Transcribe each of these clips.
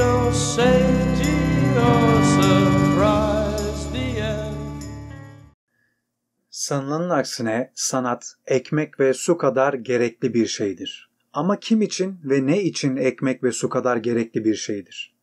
no safety or surprise the end. Sanılanın aksine sanat ekmek ve su kadar gerekli bir şeydir. Ama kim için ve ne için ekmek ve su kadar gerekli bir şeydir?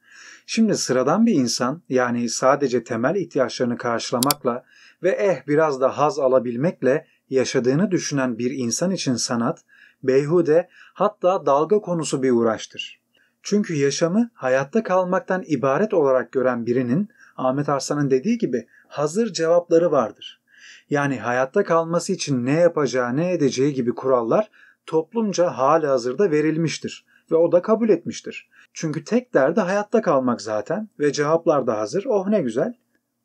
Şimdi sıradan bir insan yani sadece temel ihtiyaçlarını karşılamakla ve eh biraz da haz alabilmekle yaşadığını düşünen bir insan için sanat beyhude hatta dalga konusu bir uğraştır. Çünkü yaşamı hayatta kalmaktan ibaret olarak gören birinin Ahmet Arslan'ın dediği gibi hazır cevapları vardır. Yani hayatta kalması için ne yapacağı ne edeceği gibi kurallar toplumca hali hazırda verilmiştir ve o da kabul etmiştir. Çünkü tek derdi hayatta kalmak zaten ve cevaplar da hazır. Oh ne güzel.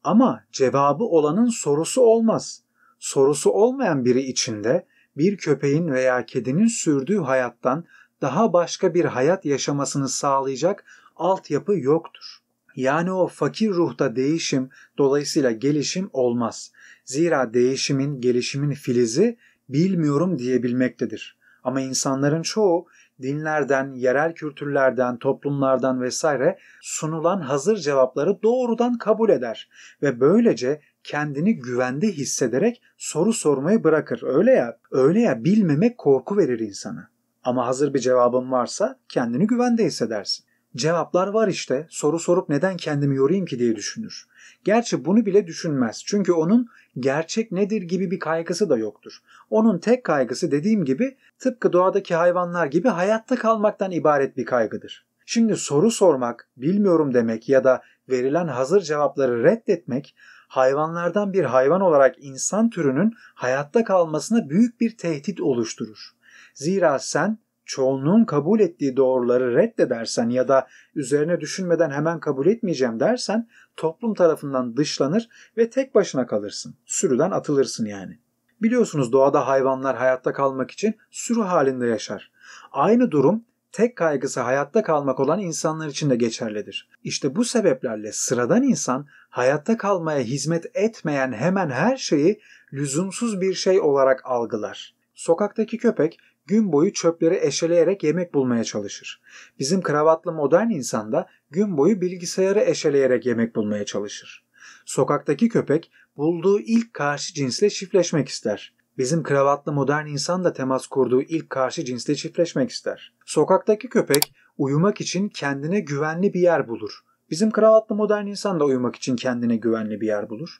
Ama cevabı olanın sorusu olmaz. Sorusu olmayan biri içinde bir köpeğin veya kedinin sürdüğü hayattan daha başka bir hayat yaşamasını sağlayacak altyapı yoktur. Yani o fakir ruhta değişim dolayısıyla gelişim olmaz. Zira değişimin, gelişimin filizi bilmiyorum diyebilmektedir. Ama insanların çoğu dinlerden, yerel kültürlerden, toplumlardan vesaire sunulan hazır cevapları doğrudan kabul eder ve böylece kendini güvende hissederek soru sormayı bırakır. Öyle ya, öyle ya bilmemek korku verir insana. Ama hazır bir cevabın varsa kendini güvende hissedersin. Cevaplar var işte. Soru sorup neden kendimi yorayım ki diye düşünür. Gerçi bunu bile düşünmez. Çünkü onun gerçek nedir gibi bir kaygısı da yoktur. Onun tek kaygısı dediğim gibi tıpkı doğadaki hayvanlar gibi hayatta kalmaktan ibaret bir kaygıdır. Şimdi soru sormak, bilmiyorum demek ya da verilen hazır cevapları reddetmek hayvanlardan bir hayvan olarak insan türünün hayatta kalmasına büyük bir tehdit oluşturur. Zira sen çoğunluğun kabul ettiği doğruları reddedersen ya da üzerine düşünmeden hemen kabul etmeyeceğim dersen toplum tarafından dışlanır ve tek başına kalırsın. Sürüden atılırsın yani. Biliyorsunuz doğada hayvanlar hayatta kalmak için sürü halinde yaşar. Aynı durum tek kaygısı hayatta kalmak olan insanlar için de geçerlidir. İşte bu sebeplerle sıradan insan hayatta kalmaya hizmet etmeyen hemen her şeyi lüzumsuz bir şey olarak algılar. Sokaktaki köpek gün boyu çöpleri eşeleyerek yemek bulmaya çalışır. Bizim kravatlı modern insan da gün boyu bilgisayarı eşeleyerek yemek bulmaya çalışır. Sokaktaki köpek bulduğu ilk karşı cinsle çiftleşmek ister. Bizim kravatlı modern insan da temas kurduğu ilk karşı cinsle çiftleşmek ister. Sokaktaki köpek uyumak için kendine güvenli bir yer bulur. Bizim kravatlı modern insan da uyumak için kendine güvenli bir yer bulur.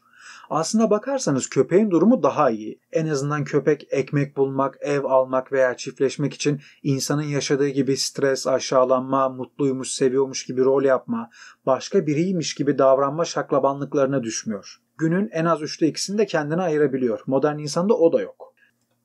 Aslına bakarsanız köpeğin durumu daha iyi. En azından köpek ekmek bulmak, ev almak veya çiftleşmek için insanın yaşadığı gibi stres, aşağılanma, mutluymuş, seviyormuş gibi rol yapma, başka biriymiş gibi davranma şaklabanlıklarına düşmüyor. Günün en az üçte ikisini de kendine ayırabiliyor. Modern insanda o da yok.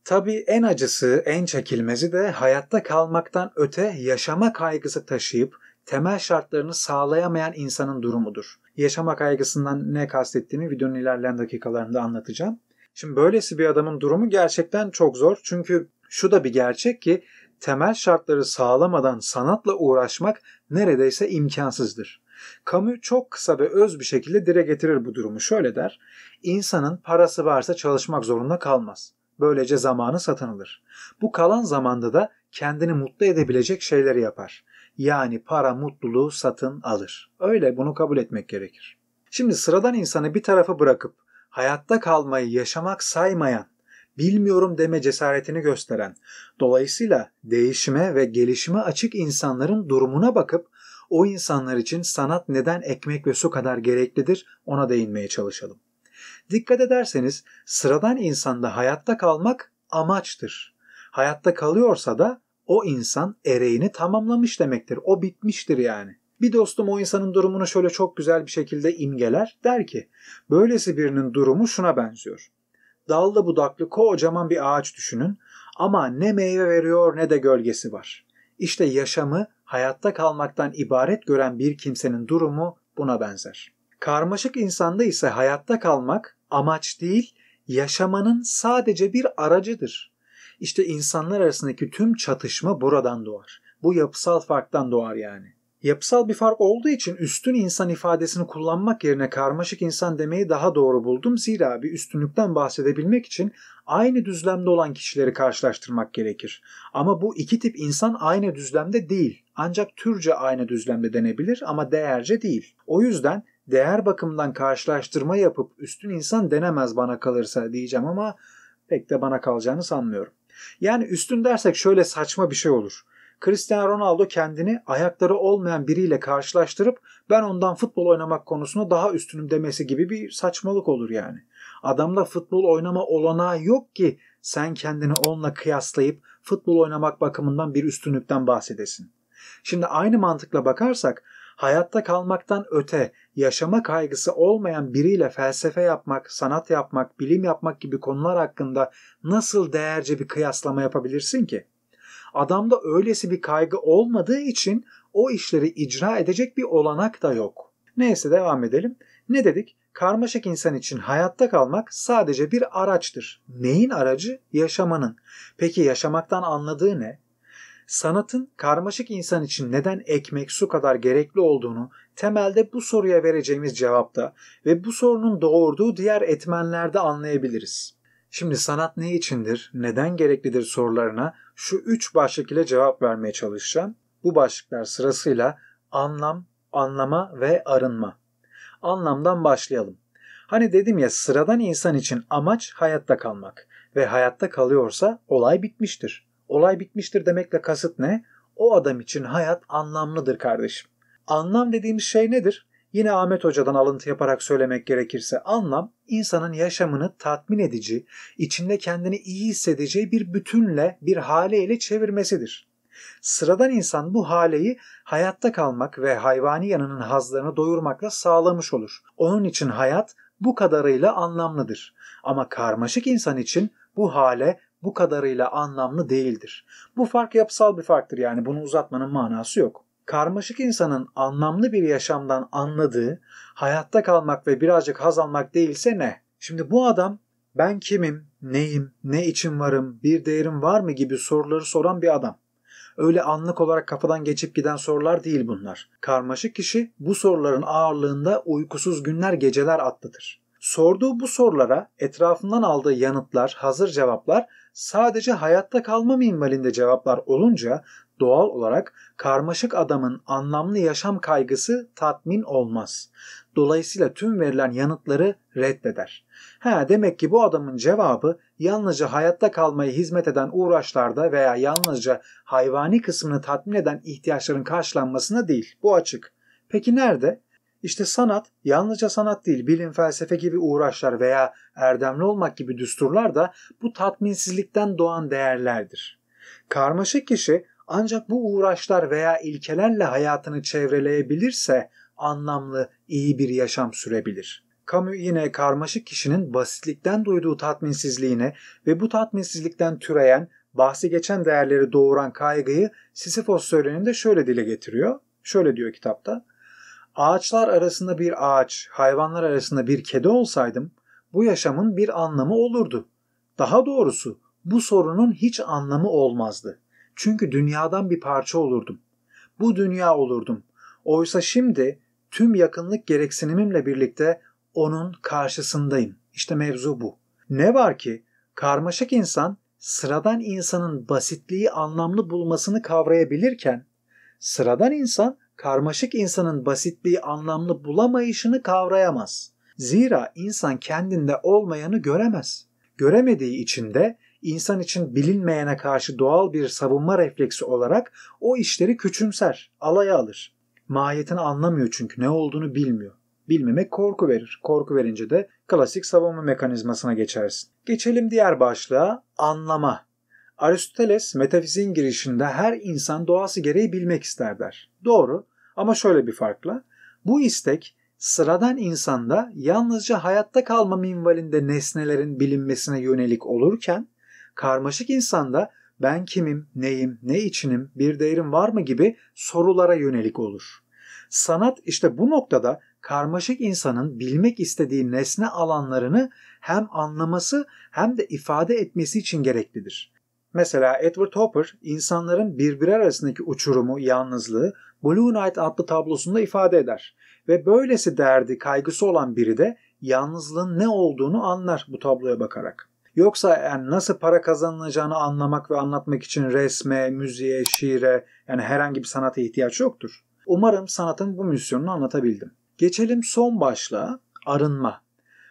Tabii en acısı, en çekilmezi de hayatta kalmaktan öte yaşama kaygısı taşıyıp temel şartlarını sağlayamayan insanın durumudur. Yaşama kaygısından ne kastettiğimi videonun ilerleyen dakikalarında anlatacağım. Şimdi böylesi bir adamın durumu gerçekten çok zor. Çünkü şu da bir gerçek ki temel şartları sağlamadan sanatla uğraşmak neredeyse imkansızdır. Kamu çok kısa ve öz bir şekilde dire getirir bu durumu. Şöyle der, insanın parası varsa çalışmak zorunda kalmaz. Böylece zamanı satın alır. Bu kalan zamanda da kendini mutlu edebilecek şeyleri yapar. Yani para mutluluğu satın alır. Öyle bunu kabul etmek gerekir. Şimdi sıradan insanı bir tarafa bırakıp hayatta kalmayı yaşamak saymayan, bilmiyorum deme cesaretini gösteren, dolayısıyla değişime ve gelişime açık insanların durumuna bakıp o insanlar için sanat neden ekmek ve su kadar gereklidir ona değinmeye çalışalım. Dikkat ederseniz sıradan insanda hayatta kalmak amaçtır. Hayatta kalıyorsa da o insan ereğini tamamlamış demektir. O bitmiştir yani. Bir dostum o insanın durumunu şöyle çok güzel bir şekilde imgeler. Der ki böylesi birinin durumu şuna benziyor. Dallı budaklı kocaman bir ağaç düşünün ama ne meyve veriyor ne de gölgesi var. İşte yaşamı hayatta kalmaktan ibaret gören bir kimsenin durumu buna benzer. Karmaşık insanda ise hayatta kalmak amaç değil, yaşamanın sadece bir aracıdır. İşte insanlar arasındaki tüm çatışma buradan doğar. Bu yapısal farktan doğar yani. Yapısal bir fark olduğu için üstün insan ifadesini kullanmak yerine karmaşık insan demeyi daha doğru buldum. Zira bir üstünlükten bahsedebilmek için aynı düzlemde olan kişileri karşılaştırmak gerekir. Ama bu iki tip insan aynı düzlemde değil. Ancak türce aynı düzlemde denebilir ama değerce değil. O yüzden değer bakımından karşılaştırma yapıp üstün insan denemez bana kalırsa diyeceğim ama pek de bana kalacağını sanmıyorum. Yani üstün dersek şöyle saçma bir şey olur. Cristiano Ronaldo kendini ayakları olmayan biriyle karşılaştırıp ben ondan futbol oynamak konusunda daha üstünüm demesi gibi bir saçmalık olur yani. Adamda futbol oynama olanağı yok ki sen kendini onunla kıyaslayıp futbol oynamak bakımından bir üstünlükten bahsedesin. Şimdi aynı mantıkla bakarsak hayatta kalmaktan öte yaşama kaygısı olmayan biriyle felsefe yapmak, sanat yapmak, bilim yapmak gibi konular hakkında nasıl değerce bir kıyaslama yapabilirsin ki? Adamda öylesi bir kaygı olmadığı için o işleri icra edecek bir olanak da yok. Neyse devam edelim. Ne dedik? Karmaşık insan için hayatta kalmak sadece bir araçtır. Neyin aracı? Yaşamanın. Peki yaşamaktan anladığı ne? sanatın karmaşık insan için neden ekmek su kadar gerekli olduğunu temelde bu soruya vereceğimiz cevapta ve bu sorunun doğurduğu diğer etmenlerde anlayabiliriz. Şimdi sanat ne içindir, neden gereklidir sorularına şu üç başlık ile cevap vermeye çalışacağım. Bu başlıklar sırasıyla anlam, anlama ve arınma. Anlamdan başlayalım. Hani dedim ya sıradan insan için amaç hayatta kalmak ve hayatta kalıyorsa olay bitmiştir. Olay bitmiştir demekle kasıt ne? O adam için hayat anlamlıdır kardeşim. Anlam dediğimiz şey nedir? Yine Ahmet Hoca'dan alıntı yaparak söylemek gerekirse anlam insanın yaşamını tatmin edici, içinde kendini iyi hissedeceği bir bütünle, bir haleyle çevirmesidir. Sıradan insan bu haleyi hayatta kalmak ve hayvani yanının hazlarını doyurmakla sağlamış olur. Onun için hayat bu kadarıyla anlamlıdır. Ama karmaşık insan için bu hale bu kadarıyla anlamlı değildir. Bu fark yapısal bir farktır yani bunu uzatmanın manası yok. Karmaşık insanın anlamlı bir yaşamdan anladığı hayatta kalmak ve birazcık haz almak değilse ne? Şimdi bu adam ben kimim, neyim, ne için varım, bir değerim var mı gibi soruları soran bir adam. Öyle anlık olarak kafadan geçip giden sorular değil bunlar. Karmaşık kişi bu soruların ağırlığında uykusuz günler geceler atlatır. Sorduğu bu sorulara etrafından aldığı yanıtlar, hazır cevaplar sadece hayatta kalma minvalinde cevaplar olunca doğal olarak karmaşık adamın anlamlı yaşam kaygısı tatmin olmaz. Dolayısıyla tüm verilen yanıtları reddeder. Ha demek ki bu adamın cevabı yalnızca hayatta kalmayı hizmet eden uğraşlarda veya yalnızca hayvani kısmını tatmin eden ihtiyaçların karşılanmasına değil. Bu açık. Peki nerede? İşte sanat, yalnızca sanat değil, bilim, felsefe gibi uğraşlar veya erdemli olmak gibi düsturlar da bu tatminsizlikten doğan değerlerdir. Karmaşık kişi ancak bu uğraşlar veya ilkelerle hayatını çevreleyebilirse anlamlı, iyi bir yaşam sürebilir. Camus yine karmaşık kişinin basitlikten duyduğu tatminsizliğini ve bu tatminsizlikten türeyen, bahsi geçen değerleri doğuran kaygıyı Sisyphos söyleninde şöyle dile getiriyor. Şöyle diyor kitapta. Ağaçlar arasında bir ağaç, hayvanlar arasında bir kedi olsaydım bu yaşamın bir anlamı olurdu. Daha doğrusu bu sorunun hiç anlamı olmazdı. Çünkü dünyadan bir parça olurdum. Bu dünya olurdum. Oysa şimdi tüm yakınlık gereksinimimle birlikte onun karşısındayım. İşte mevzu bu. Ne var ki karmaşık insan sıradan insanın basitliği anlamlı bulmasını kavrayabilirken sıradan insan karmaşık insanın basitliği anlamlı bulamayışını kavrayamaz. Zira insan kendinde olmayanı göremez. Göremediği için de insan için bilinmeyene karşı doğal bir savunma refleksi olarak o işleri küçümser, alaya alır. Mahiyetini anlamıyor çünkü ne olduğunu bilmiyor. Bilmemek korku verir. Korku verince de klasik savunma mekanizmasına geçersin. Geçelim diğer başlığa anlama. Aristoteles metafizin girişinde her insan doğası gereği bilmek ister der. Doğru ama şöyle bir farkla. Bu istek sıradan insanda yalnızca hayatta kalma minvalinde nesnelerin bilinmesine yönelik olurken karmaşık insanda ben kimim, neyim, ne içinim, bir değerim var mı gibi sorulara yönelik olur. Sanat işte bu noktada karmaşık insanın bilmek istediği nesne alanlarını hem anlaması hem de ifade etmesi için gereklidir. Mesela Edward Hopper insanların birbiri arasındaki uçurumu, yalnızlığı Blue Night adlı tablosunda ifade eder. Ve böylesi derdi, kaygısı olan biri de yalnızlığın ne olduğunu anlar bu tabloya bakarak. Yoksa yani nasıl para kazanılacağını anlamak ve anlatmak için resme, müziğe, şiire yani herhangi bir sanata ihtiyaç yoktur. Umarım sanatın bu misyonunu anlatabildim. Geçelim son başlığa arınma.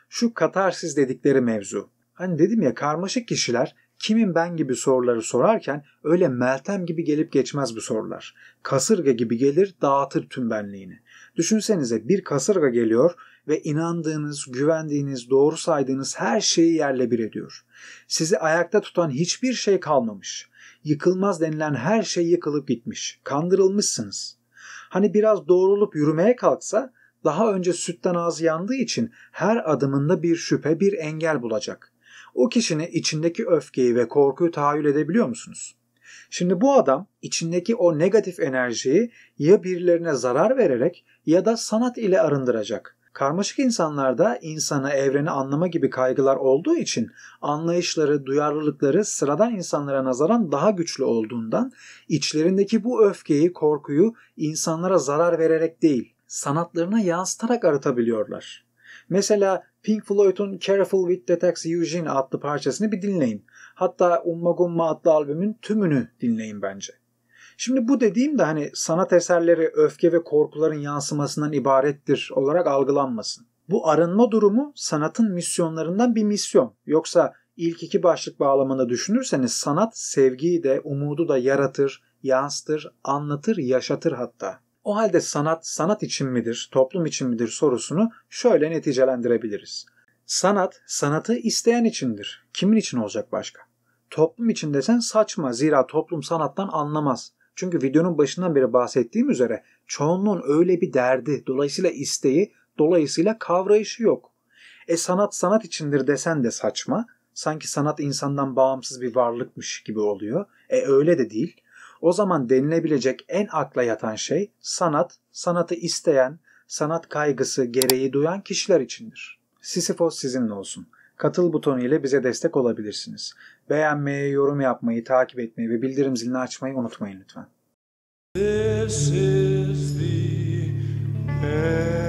Şu katarsiz dedikleri mevzu. Hani dedim ya karmaşık kişiler kimin ben gibi soruları sorarken öyle Meltem gibi gelip geçmez bu sorular. Kasırga gibi gelir dağıtır tüm benliğini. Düşünsenize bir kasırga geliyor ve inandığınız, güvendiğiniz, doğru saydığınız her şeyi yerle bir ediyor. Sizi ayakta tutan hiçbir şey kalmamış. Yıkılmaz denilen her şey yıkılıp gitmiş. Kandırılmışsınız. Hani biraz doğrulup yürümeye kalksa daha önce sütten ağzı yandığı için her adımında bir şüphe, bir engel bulacak. O kişinin içindeki öfkeyi ve korkuyu tahayyül edebiliyor musunuz? Şimdi bu adam içindeki o negatif enerjiyi ya birilerine zarar vererek ya da sanat ile arındıracak. Karmaşık insanlarda insana, evreni anlama gibi kaygılar olduğu için anlayışları, duyarlılıkları sıradan insanlara nazaran daha güçlü olduğundan içlerindeki bu öfkeyi, korkuyu insanlara zarar vererek değil, sanatlarına yansıtarak aratabiliyorlar. Mesela Pink Floyd'un Careful With The Tax Eugene adlı parçasını bir dinleyin. Hatta Umma Gumma adlı albümün tümünü dinleyin bence. Şimdi bu dediğim de hani sanat eserleri öfke ve korkuların yansımasından ibarettir olarak algılanmasın. Bu arınma durumu sanatın misyonlarından bir misyon. Yoksa ilk iki başlık bağlamında düşünürseniz sanat sevgiyi de umudu da yaratır, yansıtır, anlatır, yaşatır hatta. O halde sanat sanat için midir, toplum için midir sorusunu şöyle neticelendirebiliriz. Sanat, sanatı isteyen içindir. Kimin için olacak başka? Toplum için desen saçma zira toplum sanattan anlamaz. Çünkü videonun başından beri bahsettiğim üzere çoğunluğun öyle bir derdi, dolayısıyla isteği, dolayısıyla kavrayışı yok. E sanat sanat içindir desen de saçma. Sanki sanat insandan bağımsız bir varlıkmış gibi oluyor. E öyle de değil. O zaman denilebilecek en akla yatan şey sanat, sanatı isteyen, sanat kaygısı gereği duyan kişiler içindir. Sisyphos sizinle olsun. Katıl butonu ile bize destek olabilirsiniz. Beğenmeyi, yorum yapmayı, takip etmeyi ve bildirim zilini açmayı unutmayın lütfen. This is the end.